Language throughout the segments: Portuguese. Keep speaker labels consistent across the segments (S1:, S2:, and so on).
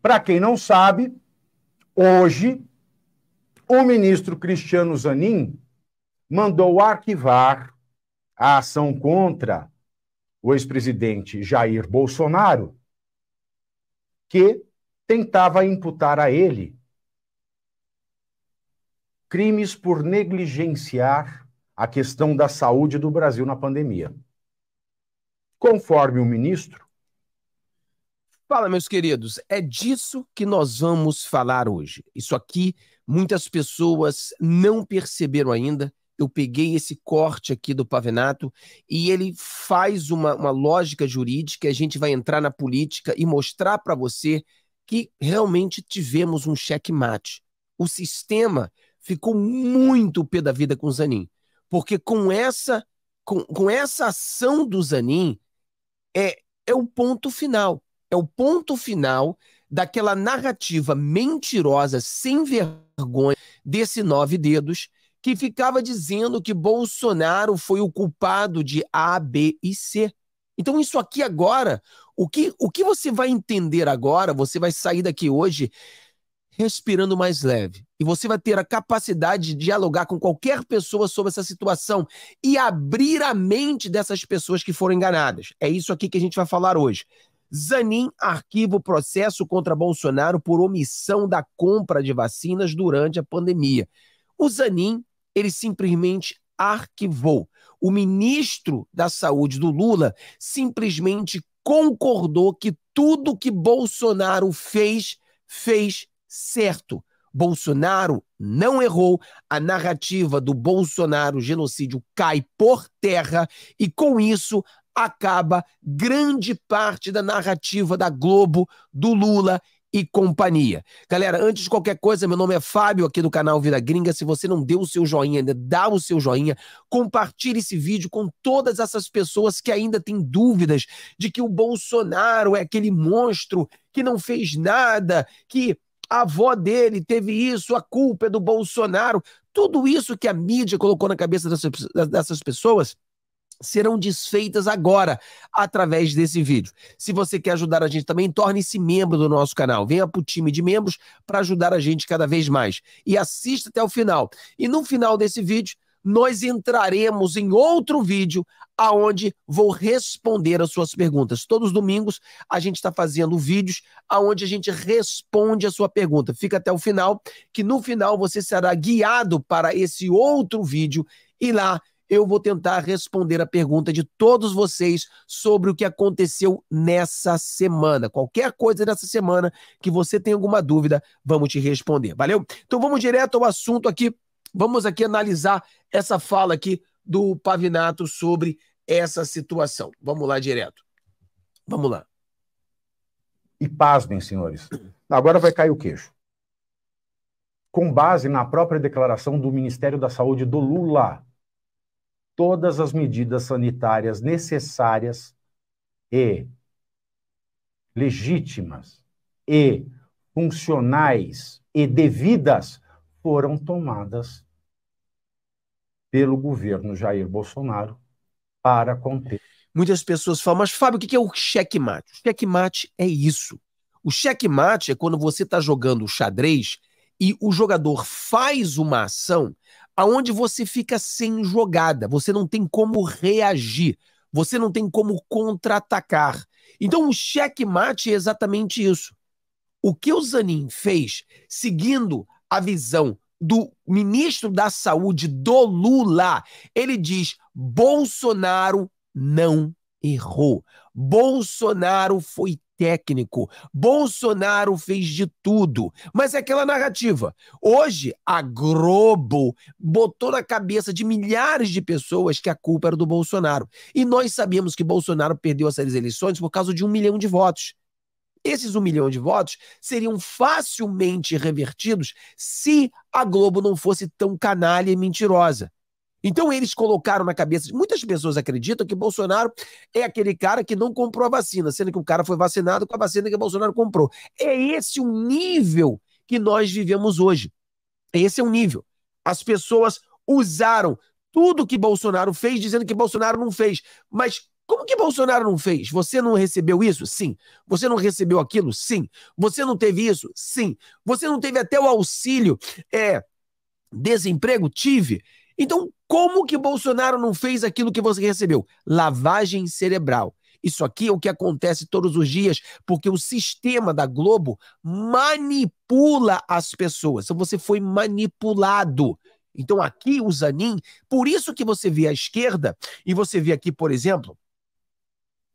S1: Para quem não sabe, hoje, o ministro Cristiano Zanin mandou arquivar a ação contra o ex-presidente Jair Bolsonaro, que tentava imputar a ele crimes por negligenciar a questão da saúde do Brasil na pandemia. Conforme o ministro,
S2: Fala, meus queridos, é disso que nós vamos falar hoje. Isso aqui muitas pessoas não perceberam ainda. Eu peguei esse corte aqui do Pavenato e ele faz uma, uma lógica jurídica. A gente vai entrar na política e mostrar para você que realmente tivemos um checkmate. O sistema ficou muito pé da vida com o Zanin, porque com essa, com, com essa ação do Zanin é, é o ponto final é o ponto final daquela narrativa mentirosa, sem vergonha, desse nove dedos, que ficava dizendo que Bolsonaro foi o culpado de A, B e C. Então, isso aqui agora, o que, o que você vai entender agora, você vai sair daqui hoje respirando mais leve. E você vai ter a capacidade de dialogar com qualquer pessoa sobre essa situação e abrir a mente dessas pessoas que foram enganadas. É isso aqui que a gente vai falar hoje. Zanin arquiva o processo contra Bolsonaro por omissão da compra de vacinas durante a pandemia. O Zanin, ele simplesmente arquivou. O ministro da Saúde do Lula simplesmente concordou que tudo que Bolsonaro fez, fez certo. Bolsonaro não errou, a narrativa do Bolsonaro genocídio cai por terra e, com isso, acaba grande parte da narrativa da Globo, do Lula e companhia. Galera, antes de qualquer coisa, meu nome é Fábio aqui do canal Vida Gringa. Se você não deu o seu joinha ainda, dá o seu joinha, compartilhe esse vídeo com todas essas pessoas que ainda têm dúvidas de que o Bolsonaro é aquele monstro que não fez nada, que a avó dele teve isso, a culpa é do Bolsonaro. Tudo isso que a mídia colocou na cabeça dessas pessoas serão desfeitas agora através desse vídeo. Se você quer ajudar a gente também, torne-se membro do nosso canal. Venha para o time de membros para ajudar a gente cada vez mais. E assista até o final. E no final desse vídeo, nós entraremos em outro vídeo aonde vou responder as suas perguntas. Todos os domingos a gente está fazendo vídeos aonde a gente responde a sua pergunta. Fica até o final, que no final você será guiado para esse outro vídeo e lá eu vou tentar responder a pergunta de todos vocês sobre o que aconteceu nessa semana. Qualquer coisa dessa semana que você tenha alguma dúvida, vamos te responder, valeu? Então vamos direto ao assunto aqui. Vamos aqui analisar essa fala aqui do Pavinato sobre essa situação. Vamos lá direto.
S1: Vamos lá. E pasmem, senhores. Agora vai cair o queixo. Com base na própria declaração do Ministério da Saúde do Lula, todas as medidas sanitárias necessárias e legítimas e funcionais e devidas foram tomadas pelo governo Jair Bolsonaro para conter. Muitas pessoas falam, mas Fábio, o que é o checkmate? O checkmate é isso.
S2: O checkmate é quando você está jogando xadrez e o jogador faz uma ação, aonde você fica sem jogada, você não tem como reagir, você não tem como contra-atacar. Então o checkmate é exatamente isso. O que o Zanin fez, seguindo a visão do ministro da Saúde do Lula, ele diz: Bolsonaro não errou. Bolsonaro foi técnico. Bolsonaro fez de tudo. Mas é aquela narrativa. Hoje, a Globo botou na cabeça de milhares de pessoas que a culpa era do Bolsonaro. E nós sabemos que Bolsonaro perdeu essas eleições por causa de um milhão de votos. Esses um milhão de votos seriam facilmente revertidos se a Globo não fosse tão canalha e mentirosa. Então eles colocaram na cabeça. Muitas pessoas acreditam que Bolsonaro é aquele cara que não comprou a vacina, sendo que o cara foi vacinado com a vacina que Bolsonaro comprou. É esse o nível que nós vivemos hoje. Esse é o nível. As pessoas usaram tudo que Bolsonaro fez, dizendo que Bolsonaro não fez. Mas como que Bolsonaro não fez? Você não recebeu isso? Sim. Você não recebeu aquilo? Sim. Você não teve isso? Sim. Você não teve até o auxílio é, desemprego? Tive. Então, como que Bolsonaro não fez aquilo que você recebeu? Lavagem cerebral. Isso aqui é o que acontece todos os dias, porque o sistema da Globo manipula as pessoas. Então você foi manipulado. Então aqui o Zanin, por isso que você vê a esquerda e você vê aqui, por exemplo,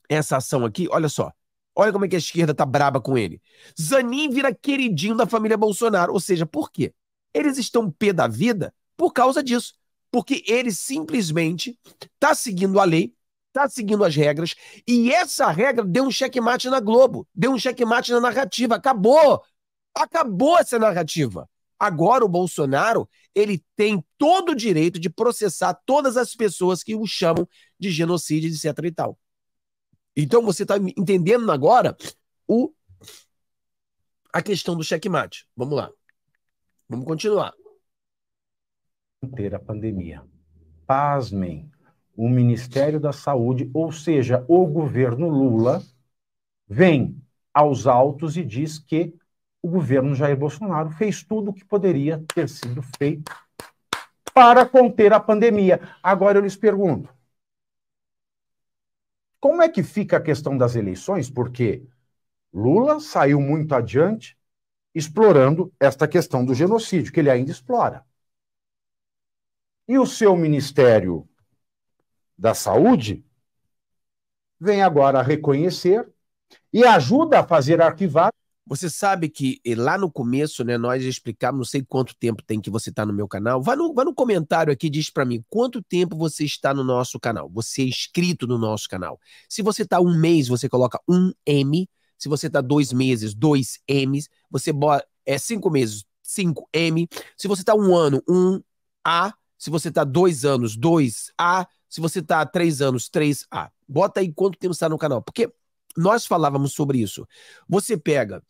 S2: essa ação aqui, olha só. Olha como é que a esquerda tá braba com ele. Zanin vira queridinho da família Bolsonaro, ou seja, por quê? Eles estão pé da vida por causa disso porque ele simplesmente está seguindo a lei, está seguindo as regras, e essa regra deu um checkmate na Globo, deu um checkmate na narrativa, acabou! Acabou essa narrativa. Agora o Bolsonaro, ele tem todo o direito de processar todas as pessoas que o chamam de genocídio, etc e tal. Então você está entendendo agora o
S1: a questão do checkmate. Vamos lá. Vamos continuar conter a pandemia. Pasmem, o Ministério da Saúde, ou seja, o governo Lula, vem aos autos e diz que o governo Jair Bolsonaro fez tudo o que poderia ter sido feito para conter a pandemia. Agora eu lhes pergunto: como é que fica a questão das eleições? Porque Lula saiu muito adiante explorando esta questão do genocídio, que ele ainda explora. E o seu Ministério da Saúde vem agora reconhecer e ajuda a fazer arquivar.
S2: Você sabe que eh, lá no começo, né, nós explicamos, não sei quanto tempo tem que você está no meu canal. Vá no, vá no comentário aqui, diz para mim quanto tempo você está no nosso canal. Você é inscrito no nosso canal. Se você está um mês, você coloca um M. Se você está dois meses, dois M's. Você bota, é cinco meses, cinco M. Se você está um ano, um A. Se você está dois anos, 2A. Se você está há três anos, 3A. Bota aí quanto tempo está no canal. Porque nós falávamos sobre isso. Você pega.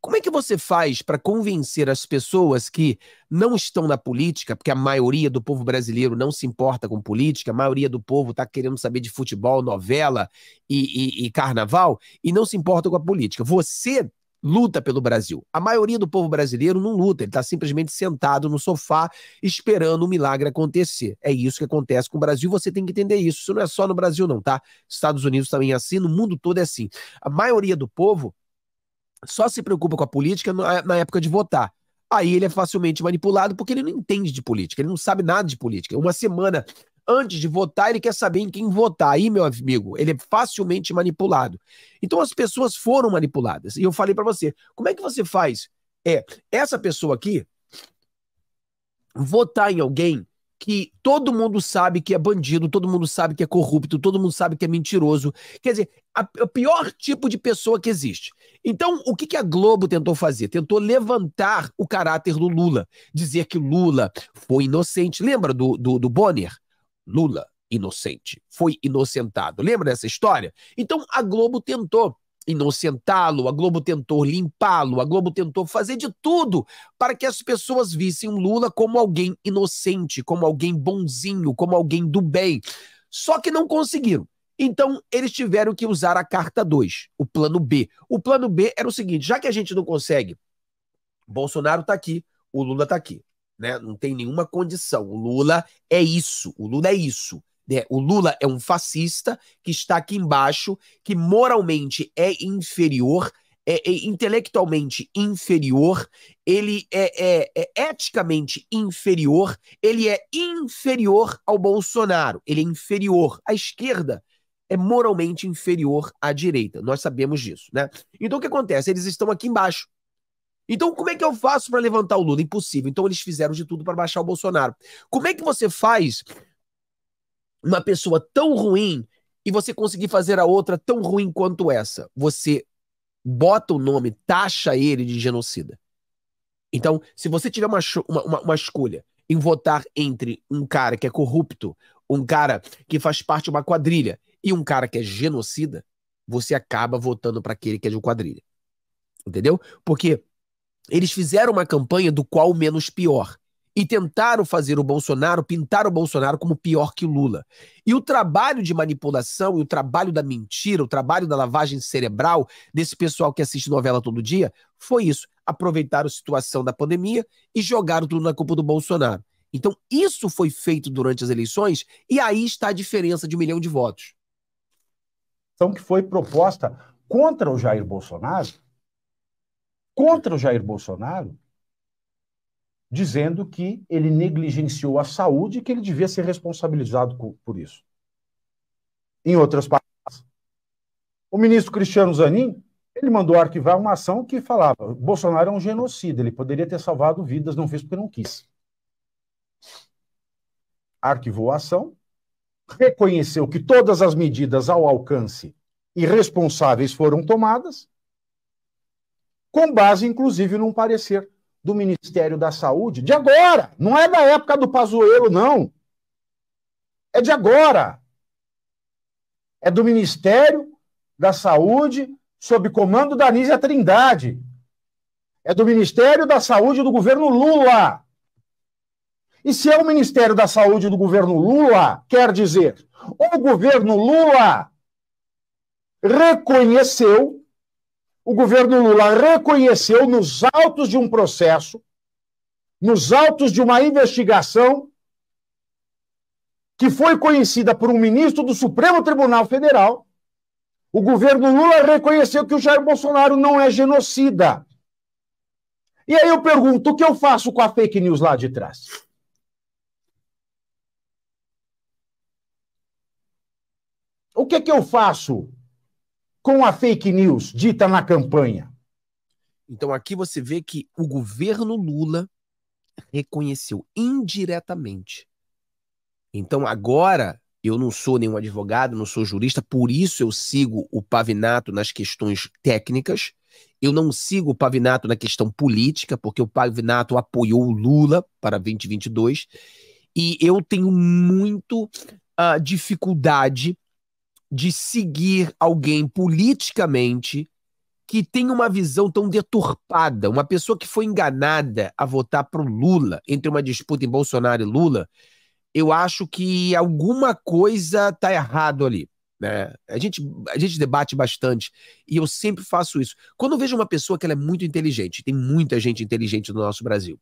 S2: Como é que você faz para convencer as pessoas que não estão na política, porque a maioria do povo brasileiro não se importa com política, a maioria do povo está querendo saber de futebol, novela e, e, e carnaval, e não se importa com a política? Você luta pelo Brasil. A maioria do povo brasileiro não luta, ele está simplesmente sentado no sofá esperando o um milagre acontecer. É isso que acontece com o Brasil, você tem que entender isso. Isso não é só no Brasil, não, tá? Estados Unidos também é assim, no mundo todo é assim. A maioria do povo só se preocupa com a política na época de votar. Aí ele é facilmente manipulado porque ele não entende de política, ele não sabe nada de política. Uma semana Antes de votar, ele quer saber em quem votar. Aí, meu amigo, ele é facilmente manipulado. Então, as pessoas foram manipuladas. E eu falei para você, como é que você faz? É, essa pessoa aqui votar em alguém que todo mundo sabe que é bandido, todo mundo sabe que é corrupto, todo mundo sabe que é mentiroso. Quer dizer, é o pior tipo de pessoa que existe. Então, o que, que a Globo tentou fazer? Tentou levantar o caráter do Lula, dizer que Lula foi inocente. Lembra do, do, do Bonner? Lula, inocente, foi inocentado. Lembra dessa história? Então a Globo tentou inocentá-lo, a Globo tentou limpá-lo, a Globo tentou fazer de tudo para que as pessoas vissem o Lula como alguém inocente, como alguém bonzinho, como alguém do bem. Só que não conseguiram. Então, eles tiveram que usar a carta 2, o plano B. O plano B era o seguinte: já que a gente não consegue, Bolsonaro está aqui, o Lula está aqui né? Não tem nenhuma condição. O Lula é isso. O Lula é isso. Né? O Lula é um fascista que está aqui embaixo, que moralmente é inferior, é, é, intelectualmente inferior, ele é, é, é eticamente inferior, ele é inferior ao Bolsonaro, ele é inferior à esquerda, é moralmente inferior à direita. Nós sabemos disso, né? Então o que acontece? Eles estão aqui embaixo, então, como é que eu faço para levantar o Lula? Impossível. Então, eles fizeram de tudo para baixar o Bolsonaro. Como é que você faz uma pessoa tão ruim e você conseguir fazer a outra tão ruim quanto essa? Você bota o nome, taxa ele de genocida. Então, se você tiver uma, uma, uma, escolha em votar entre um cara que é corrupto, um cara que faz parte de uma quadrilha e um cara que é genocida, você acaba votando para aquele que é de uma quadrilha. Entendeu? Porque eles fizeram uma campanha do qual o menos pior e tentaram fazer o Bolsonaro, pintar o Bolsonaro como pior que Lula. E o trabalho de manipulação e o trabalho da mentira, o trabalho da lavagem cerebral desse pessoal que assiste novela todo dia, foi isso. Aproveitaram a situação da pandemia e jogaram tudo na culpa do Bolsonaro. Então, isso foi feito durante as eleições e aí está a diferença de um milhão de votos.
S1: Então, que foi proposta contra o Jair Bolsonaro contra o Jair Bolsonaro, dizendo que ele negligenciou a saúde e que ele devia ser responsabilizado por isso. Em outras palavras, o ministro Cristiano Zanin ele mandou arquivar uma ação que falava Bolsonaro é um genocida, ele poderia ter salvado vidas, não fez porque não quis. Arquivou a ação, reconheceu que todas as medidas ao alcance irresponsáveis foram tomadas com base, inclusive, num parecer do Ministério da Saúde de agora. Não é da época do Pazuello, não. É de agora. É do Ministério da Saúde sob comando da Anísia Trindade. É do Ministério da Saúde do governo Lula. E se é o Ministério da Saúde do governo Lula, quer dizer, o governo Lula reconheceu o governo Lula reconheceu nos autos de um processo, nos autos de uma investigação que foi conhecida por um ministro do Supremo Tribunal Federal, o governo Lula reconheceu que o Jair Bolsonaro não é genocida. E aí eu pergunto, o que eu faço com a fake news lá de trás? O que é que eu faço com a fake news dita na campanha? Então aqui você vê que o governo Lula reconheceu
S2: indiretamente. Então agora eu não sou nenhum advogado, não sou jurista, por isso eu sigo o Pavinato nas questões técnicas. Eu não sigo o Pavinato na questão política, porque o Pavinato apoiou o Lula para 2022. E eu tenho muito uh, dificuldade de seguir alguém politicamente que tem uma visão tão deturpada, uma pessoa que foi enganada a votar para o Lula entre uma disputa em Bolsonaro e Lula, eu acho que alguma coisa está errado ali. Né? A, gente, a gente debate bastante e eu sempre faço isso. Quando eu vejo uma pessoa que ela é muito inteligente, tem muita gente inteligente no nosso Brasil,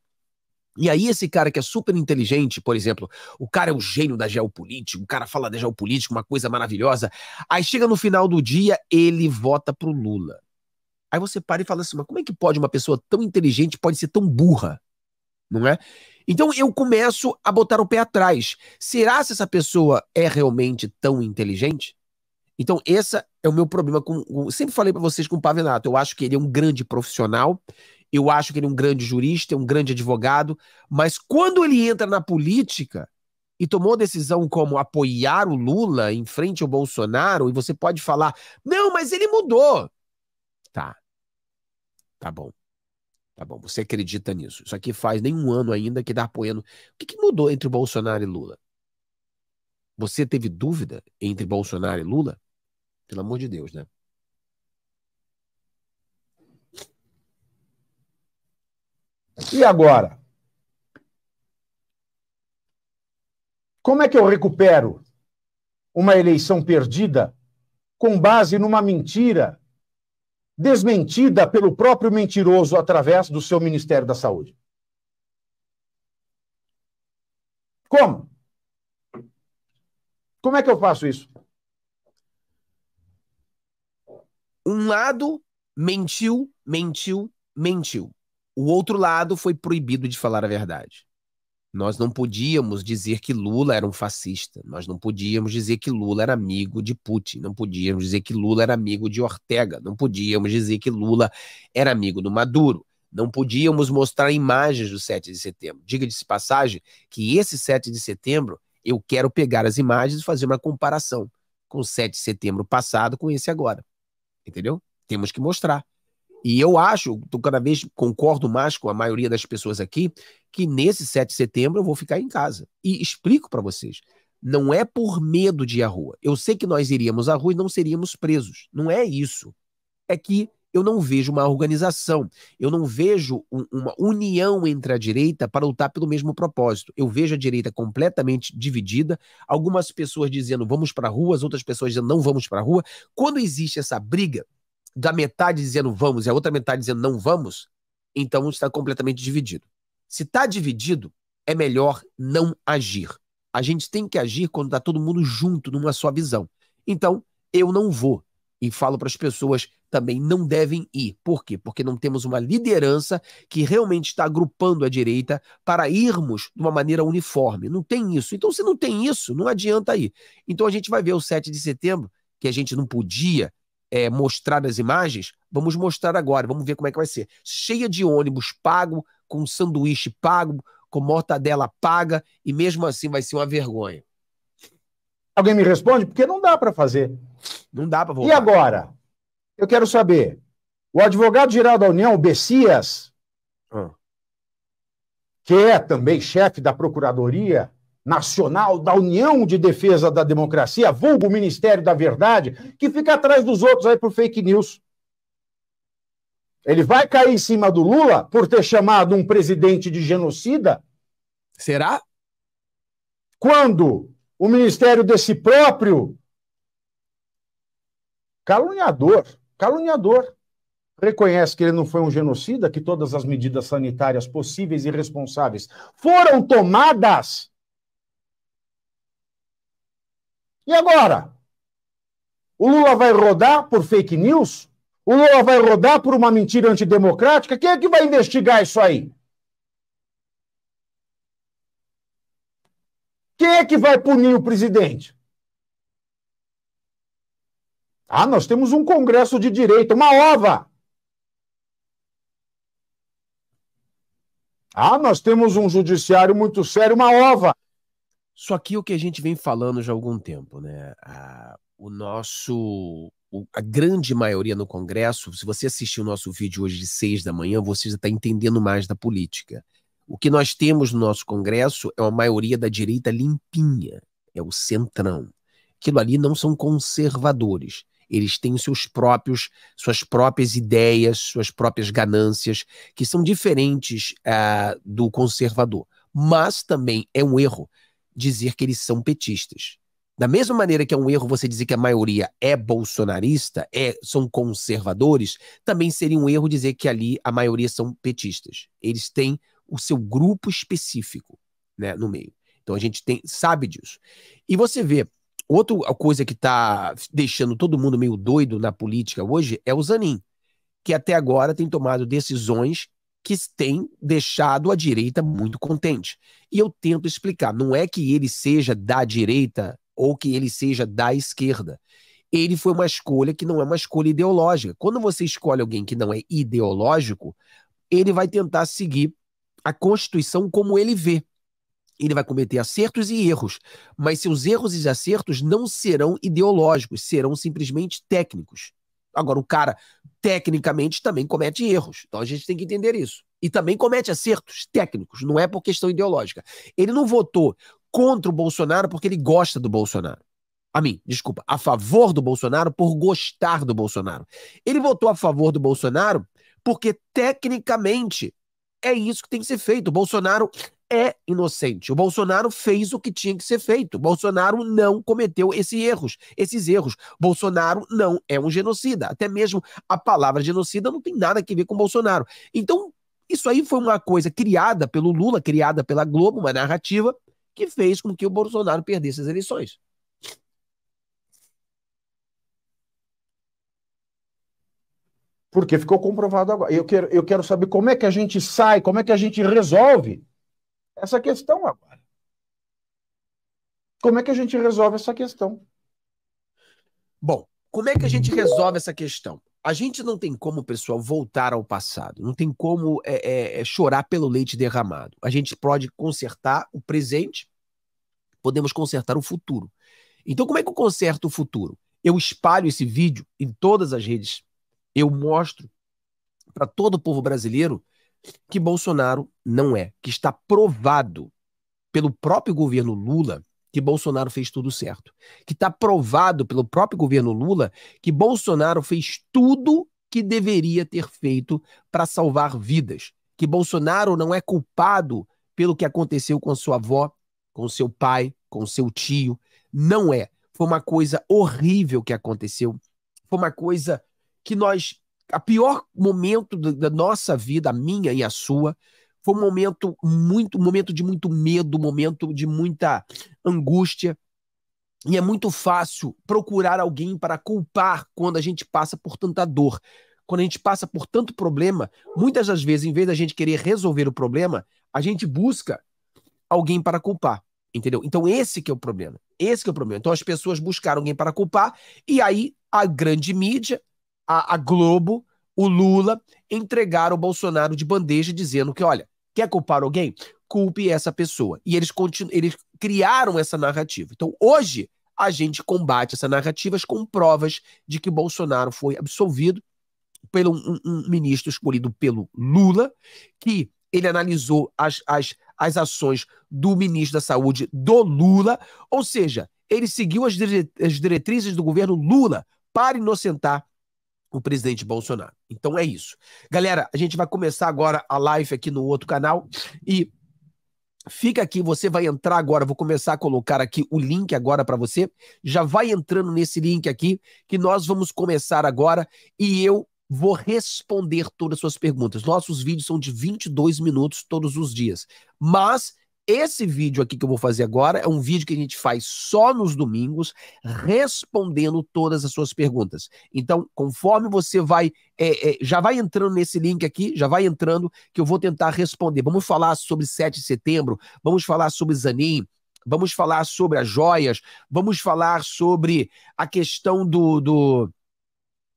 S2: e aí, esse cara que é super inteligente, por exemplo, o cara é o gênio da geopolítica, o cara fala da geopolítica, uma coisa maravilhosa. Aí chega no final do dia, ele vota pro Lula. Aí você para e fala assim: mas como é que pode uma pessoa tão inteligente pode ser tão burra? Não é? Então eu começo a botar o pé atrás. Será se essa pessoa é realmente tão inteligente? Então, esse é o meu problema com. Eu sempre falei para vocês com o Pavinato. Eu acho que ele é um grande profissional eu acho que ele é um grande jurista, é um grande advogado, mas quando ele entra na política e tomou decisão como apoiar o Lula em frente ao Bolsonaro, e você pode falar: "Não, mas ele mudou". Tá. Tá bom. Tá bom, você acredita nisso. Isso aqui faz nem um ano ainda que dá tá apoiando. O que, que mudou entre Bolsonaro e Lula? Você teve dúvida entre Bolsonaro e Lula?
S1: Pelo amor de Deus, né? E agora? Como é que eu recupero uma eleição perdida com base numa mentira desmentida pelo próprio mentiroso através do seu Ministério da Saúde? Como? Como é que eu faço isso?
S2: Um lado mentiu, mentiu, mentiu. O outro lado foi proibido de falar a verdade. Nós não podíamos dizer que Lula era um fascista, nós não podíamos dizer que Lula era amigo de Putin, não podíamos dizer que Lula era amigo de Ortega, não podíamos dizer que Lula era amigo do Maduro, não podíamos mostrar imagens do 7 de setembro. Diga-se passagem que esse 7 de setembro eu quero pegar as imagens e fazer uma comparação com o 7 de setembro passado com esse agora. Entendeu? Temos que mostrar. E eu acho, cada vez concordo mais com a maioria das pessoas aqui, que nesse 7 de setembro eu vou ficar em casa. E explico para vocês. Não é por medo de ir à rua. Eu sei que nós iríamos à rua e não seríamos presos. Não é isso. É que eu não vejo uma organização, eu não vejo um, uma união entre a direita para lutar pelo mesmo propósito. Eu vejo a direita completamente dividida, algumas pessoas dizendo vamos para a rua, outras pessoas dizendo não vamos para a rua. Quando existe essa briga, da metade dizendo vamos e a outra metade dizendo não vamos, então está completamente dividido. Se está dividido, é melhor não agir. A gente tem que agir quando está todo mundo junto numa só visão. Então, eu não vou. E falo para as pessoas também não devem ir. Por quê? Porque não temos uma liderança que realmente está agrupando a direita para irmos de uma maneira uniforme. Não tem isso. Então, se não tem isso, não adianta ir. Então, a gente vai ver o 7 de setembro, que a gente não podia é, mostrar nas imagens, vamos mostrar agora, vamos ver como é que vai ser. Cheia de ônibus pago, com sanduíche pago, com mortadela paga, e mesmo assim vai ser uma vergonha.
S1: Alguém me responde? Porque não dá para fazer. Não dá para voltar. E agora? Eu quero saber. O advogado-geral da União, Bessias, hum. que é também chefe da Procuradoria Nacional da União de Defesa da Democracia, vulgo Ministério da Verdade, que fica atrás dos outros aí por fake news. Ele vai cair em cima do Lula por ter chamado um presidente de genocida? Será? Quando o ministério desse próprio caluniador, caluniador, reconhece que ele não foi um genocida, que todas as medidas sanitárias possíveis e responsáveis foram tomadas E agora? O Lula vai rodar por fake news? O Lula vai rodar por uma mentira antidemocrática? Quem é que vai investigar isso aí? Quem é que vai punir o presidente? Ah, nós temos um congresso de direito, uma ova. Ah, nós temos um judiciário muito sério, uma ova. Só que o que a gente vem falando já há algum tempo, né? A, o
S2: nosso. O, a grande maioria no Congresso, se você assistir o nosso vídeo hoje de seis da manhã, você já está entendendo mais da política. O que nós temos no nosso Congresso é uma maioria da direita limpinha, é o centrão. Aquilo ali não são conservadores. Eles têm seus próprios, suas próprias ideias, suas próprias ganâncias, que são diferentes uh, do conservador. Mas também é um erro dizer que eles são petistas. Da mesma maneira que é um erro você dizer que a maioria é bolsonarista, é, são conservadores, também seria um erro dizer que ali a maioria são petistas. Eles têm o seu grupo específico né, no meio. Então a gente tem, sabe disso. E você vê, outra coisa que está deixando todo mundo meio doido na política hoje é o Zanin, que até agora tem tomado decisões que tem deixado a direita muito contente. E eu tento explicar, não é que ele seja da direita ou que ele seja da esquerda. Ele foi uma escolha que não é uma escolha ideológica. Quando você escolhe alguém que não é ideológico, ele vai tentar seguir a Constituição como ele vê. Ele vai cometer acertos e erros, mas seus erros e acertos não serão ideológicos, serão simplesmente técnicos. Agora, o cara, tecnicamente, também comete erros. Então a gente tem que entender isso. E também comete acertos técnicos, não é por questão ideológica. Ele não votou contra o Bolsonaro porque ele gosta do Bolsonaro. A mim, desculpa, a favor do Bolsonaro por gostar do Bolsonaro. Ele votou a favor do Bolsonaro porque, tecnicamente, é isso que tem que ser feito. O Bolsonaro é inocente. O Bolsonaro fez o que tinha que ser feito. O Bolsonaro não cometeu esses erros, esses erros. O Bolsonaro não é um genocida. Até mesmo a palavra genocida não tem nada a ver com Bolsonaro. Então, isso aí foi uma coisa criada pelo Lula, criada pela Globo, uma narrativa que fez com que o Bolsonaro perdesse as eleições.
S1: Porque ficou comprovado agora. Eu quero, eu quero saber como é que a gente sai, como é que a gente resolve essa questão agora. Como é que a gente resolve essa questão?
S2: Bom, como é que a gente resolve essa questão? A gente não tem como, pessoal, voltar ao passado. Não tem como é, é, é chorar pelo leite derramado. A gente pode consertar o presente, podemos consertar o futuro. Então, como é que eu conserto o futuro? Eu espalho esse vídeo em todas as redes. Eu mostro para todo o povo brasileiro que Bolsonaro não é, que está provado pelo próprio governo Lula que Bolsonaro fez tudo certo, que está provado pelo próprio governo Lula que Bolsonaro fez tudo que deveria ter feito para salvar vidas, que Bolsonaro não é culpado pelo que aconteceu com a sua avó, com seu pai, com seu tio, não é. Foi uma coisa horrível que aconteceu, foi uma coisa que nós a pior momento da nossa vida, a minha e a sua, foi um momento muito, um momento de muito medo, um momento de muita angústia. E é muito fácil procurar alguém para culpar quando a gente passa por tanta dor. Quando a gente passa por tanto problema, muitas das vezes, em vez da gente querer resolver o problema, a gente busca alguém para culpar, entendeu? Então esse que é o problema. Esse que é o problema. Então as pessoas buscaram alguém para culpar e aí a grande mídia, a, a Globo, o Lula, entregaram o Bolsonaro de bandeja dizendo que, olha, quer culpar alguém? Culpe essa pessoa. E eles, eles criaram essa narrativa. Então, hoje, a gente combate essa narrativa com provas de que Bolsonaro foi absolvido pelo um, um ministro escolhido pelo Lula, que ele analisou as, as, as ações do ministro da Saúde do Lula, ou seja, ele seguiu as, dire, as diretrizes do governo Lula para inocentar o presidente Bolsonaro. Então é isso. Galera, a gente vai começar agora a live aqui no outro canal e Fica aqui, você vai entrar agora. Vou começar a colocar aqui o link agora para você. Já vai entrando nesse link aqui, que nós vamos começar agora e eu vou responder todas as suas perguntas. Nossos vídeos são de 22 minutos todos os dias, mas esse vídeo aqui que eu vou fazer agora é um vídeo que a gente faz só nos domingos, respondendo todas as suas perguntas. Então, conforme você vai, é, é, já vai entrando nesse link aqui, já vai entrando, que eu vou tentar responder. Vamos falar sobre 7 de setembro, vamos falar sobre Zanin, vamos falar sobre as joias, vamos falar sobre a questão do, do,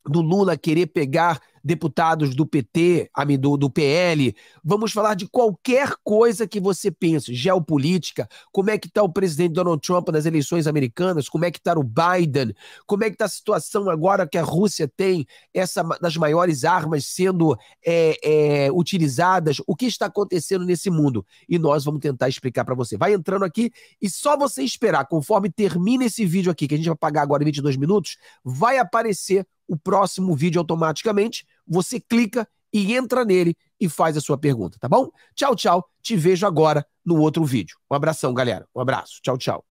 S2: do Lula querer pegar deputados do PT, do, do PL, vamos falar de qualquer coisa que você pense, geopolítica, como é que está o presidente Donald Trump nas eleições americanas, como é que está o Biden, como é que está a situação agora que a Rússia tem essa das maiores armas sendo é, é, utilizadas, o que está acontecendo nesse mundo. E nós vamos tentar explicar para você. Vai entrando aqui e só você esperar, conforme termina esse vídeo aqui, que a gente vai pagar agora em 22 minutos, vai aparecer o próximo vídeo automaticamente você clica e entra nele e faz a sua pergunta, tá bom? Tchau, tchau. Te vejo agora no outro vídeo. Um abração, galera. Um abraço. Tchau, tchau.